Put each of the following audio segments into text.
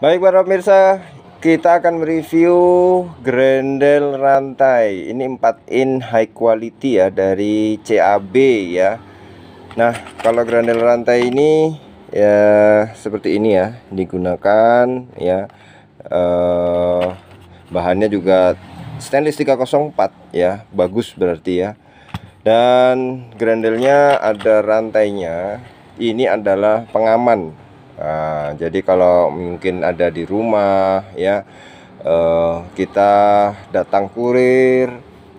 Baik para pemirsa, kita akan mereview grendel rantai. Ini 4 in high quality ya dari CAB ya. Nah, kalau grendel rantai ini ya seperti ini ya, digunakan ya eh bahannya juga stainless 304 ya, bagus berarti ya. Dan grendelnya ada rantainya. Ini adalah pengaman Ah, jadi kalau mungkin ada di rumah ya eh, kita datang kurir,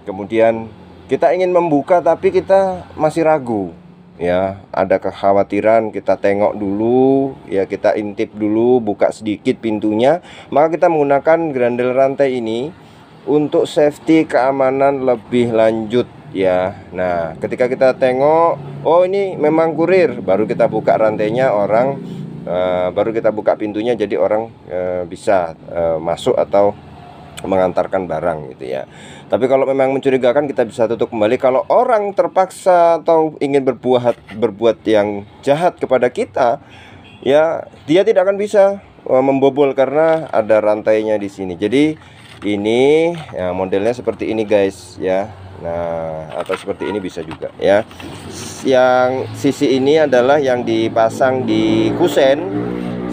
kemudian kita ingin membuka tapi kita masih ragu ya ada kekhawatiran kita tengok dulu ya kita intip dulu buka sedikit pintunya maka kita menggunakan grandel rantai ini untuk safety keamanan lebih lanjut ya Nah ketika kita tengok oh ini memang kurir baru kita buka rantainya orang Eh, baru kita buka pintunya jadi orang uh, bisa uh, masuk atau mengantarkan barang gitu ya. Tapi kalau memang mencurigakan kita bisa tutup kembali kalau orang terpaksa atau ingin berbuat berbuat yang jahat kepada kita ya dia tidak akan bisa membobol karena ada rantainya di sini. Jadi ini ya modelnya seperti ini guys ya. Nah, atau seperti ini bisa juga ya. Yang sisi ini adalah yang dipasang di kusen,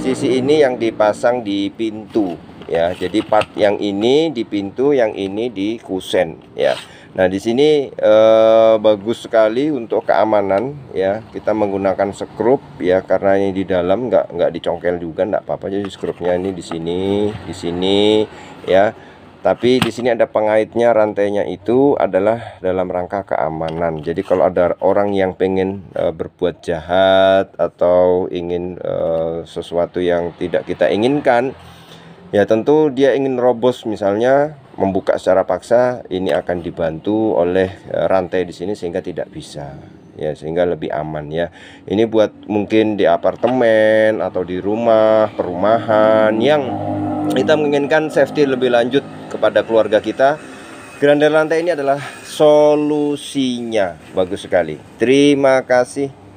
sisi ini yang dipasang di pintu ya. Jadi part yang ini di pintu, yang ini di kusen ya. Nah, di sini eh, bagus sekali untuk keamanan ya. Kita menggunakan skrup ya karena ini di dalam nggak nggak dicongkel juga nggak apa-apa. Jadi skrupnya ini di sini, di sini ya tapi di sini ada pengaitnya rantainya itu adalah dalam rangka keamanan jadi kalau ada orang yang pengen e, berbuat jahat atau ingin e, sesuatu yang tidak kita inginkan ya tentu dia ingin robos misalnya membuka secara paksa ini akan dibantu oleh eh, rantai di sini sehingga tidak bisa ya sehingga lebih aman ya ini buat mungkin di apartemen atau di rumah perumahan yang kita menginginkan safety lebih lanjut kepada keluarga kita Grandel lantai ini adalah solusinya bagus sekali terima kasih